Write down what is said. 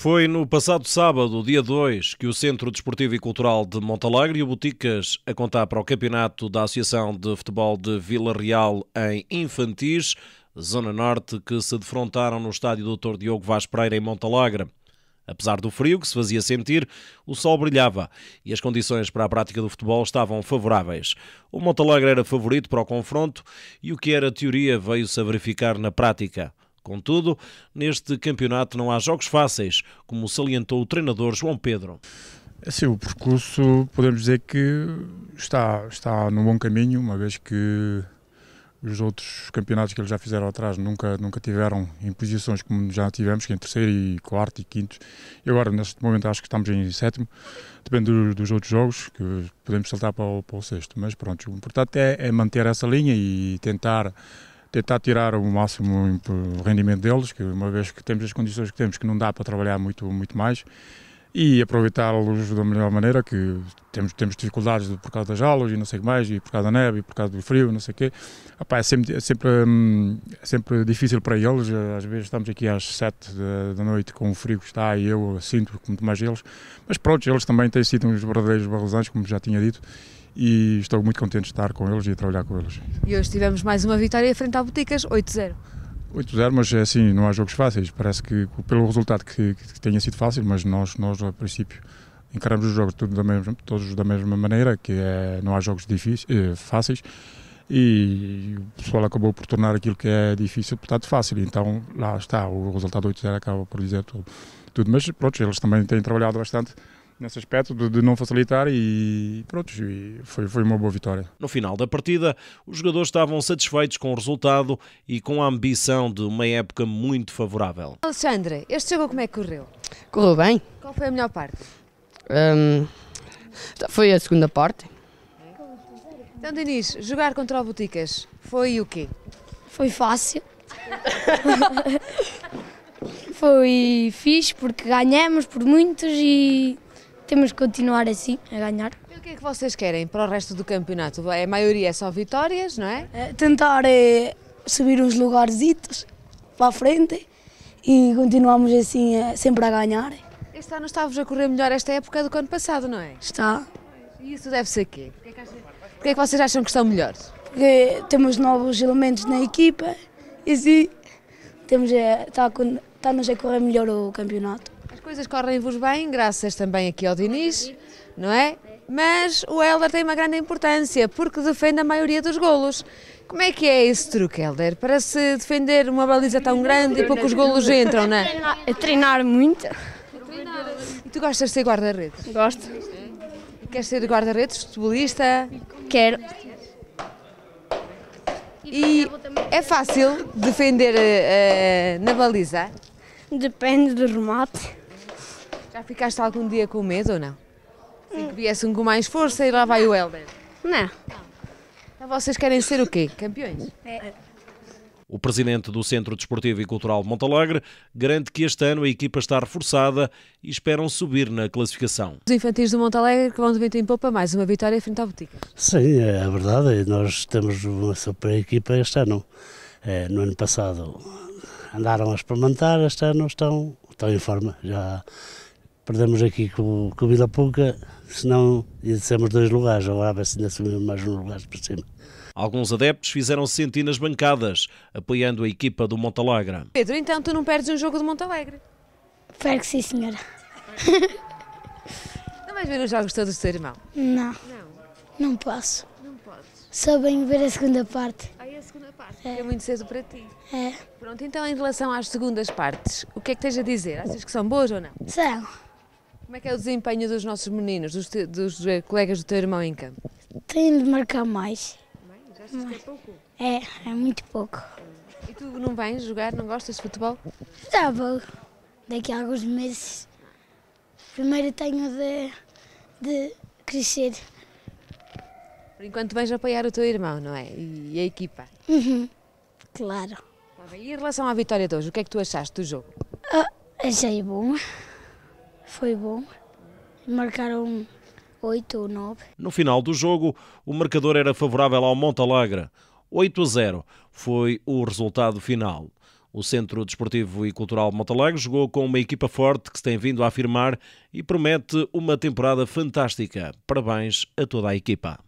Foi no passado sábado, dia 2, que o Centro Desportivo e Cultural de Montalegre e o Boticas, a contar para o campeonato da Associação de Futebol de Vila Real em Infantis, Zona Norte, que se defrontaram no estádio Dr. Diogo Vaz Pereira em Montalegre. Apesar do frio que se fazia sentir, o sol brilhava e as condições para a prática do futebol estavam favoráveis. O Montalegre era favorito para o confronto e o que era teoria veio-se a verificar na prática. Contudo, neste campeonato não há jogos fáceis, como salientou o treinador João Pedro. Assim, o percurso podemos dizer que está, está num bom caminho, uma vez que os outros campeonatos que eles já fizeram atrás nunca, nunca tiveram em posições como já tivemos, que é em terceiro e quarto e quinto. E agora, neste momento, acho que estamos em sétimo, depende dos, dos outros jogos, que podemos saltar para o, para o, sexto. Mas pronto, o importante é, é manter essa linha e tentar tentar tirar o máximo rendimento deles, que uma vez que temos as condições que temos, que não dá para trabalhar muito, muito mais, e aproveitá-los da melhor maneira, que temos, temos dificuldades por causa das aulas e não sei o que mais, e por causa da neve, e por causa do frio, não sei o quê. é, sempre, é, sempre, hum, é sempre difícil para eles, eh, às vezes estamos aqui às sete da, noite com o frio que está e eu sinto muito mais eles, mas pronto, eles também têm sido uns verdadeiros barrosantes, como já tinha dito, e estou muito contente de estar com eles e trabalhar com eles. E hoje tivemos mais uma vitória frente à Boticas, 8-0. 8-0, mas é assim, não há jogos fáceis. Parece que pelo resultado que, que tenha sido fácil, mas nós, nós a princípio, encaramos os jogos da mesma, todos da mesma maneira, que é, não há jogos difíceis, eh, fáceis, e o pessoal acabou por tornar aquilo que é difícil, portanto, fácil. Então, lá está, o resultado 8-0 acaba por dizer tudo, tudo. Mas, pronto, eles também têm trabalhado bastante nesse aspecto de, de, não facilitar e pronto, e foi, foi uma boa vitória. No final da partida, os jogadores estavam satisfeitos com o resultado e com a ambição de uma época muito favorável. Alexandre, este jogo como é que correu? Correu bem. Qual foi a melhor parte? Um, foi a segunda parte. Então, Denis, jogar contra o Boticas foi o quê? Foi fácil. foi fixe porque ganhamos por muitos e temos que continuar assim, a ganhar. E o que é que vocês querem para o resto do campeonato? É, a maioria é só vitórias, não é? é tentar é, subir uns lugarzitos para a frente e continuamos assim é, sempre a ganhar. Este ano está a correr melhor esta época do que ano passado, não é? Está. E isso deve ser quê? Porquê que, é que vocês acham que estão melhores? Porque temos novos elementos na equipa e sim, temos, está, eh, está-nos a correr melhor o campeonato coisas correm-vos bem, graças também aqui ao Diniz, não é? Mas o Helder tem uma grande importância, porque defende a maioria dos golos. Como é que é esse truque, Helder, para se defender uma baliza tão grande e poucos golos entram, não é? É treinar muito. E tu gostas de ser guarda-redes? Gosto. Queres ser guarda-redes, futebolista? Quero. E é fácil defender uh, na baliza? Depende do remate. Já ficaste algum dia com medo ou não? Se assim que viesse um com mais força e lá vai o Helder. Não. Então vocês querem ser o quê? Campeões? É. O presidente do Centro Desportivo e Cultural de Montalegre garante que este ano a equipa está reforçada e esperam subir na classificação. Os infantis do Montalegre que vão de vento em poupa mais uma vitória frente à Botica. Sim, é verdade. Nós temos uma super equipa este ano. É, no ano passado andaram a experimentar, este ano estão, estão em forma. Já perdemos aqui com, com o Vila Pouca, senão ia dissemos dois lugares, ou lá se mais um lugar para cima. Alguns adeptos fizeram sentir nas bancadas, apoiando a equipa do Montalegre. Pedro, então tu não perdes um jogo do Montalegre? que sim, senhora. Não vais ver os jogos todos do teu irmão? Não. Não? Não posso. Não podes? Só venho ver a segunda parte. Ah, a segunda parte? É. é muito cedo para ti. É. Pronto, então em relação às segundas partes, o que é que tens a dizer? Achas que são boas ou não? São. Como é que é o desempenho dos nossos meninos, dos, te, dos eh, colegas do teu irmão em campo? Tem de marcar mais. Bem, já se que é pouco? É, é muito pouco. E tu não vens jogar, não gostas de futebol? Já vou, daqui a alguns meses. Primeiro tenho de, de crescer. Por enquanto vens apoiar o teu irmão, não é? E a equipa? Uhum, claro. Tá e em relação à vitória de hoje, o que é que tu achaste do jogo? Ah, achei bom. Foi bom. Marcaram 8 ou 9. No final do jogo, o marcador era favorável ao Montalagre. 8 a 0 foi o resultado final. O Centro Desportivo e Cultural de Montalegre jogou com uma equipa forte que se tem vindo a afirmar e promete uma temporada fantástica. Parabéns a toda a equipa.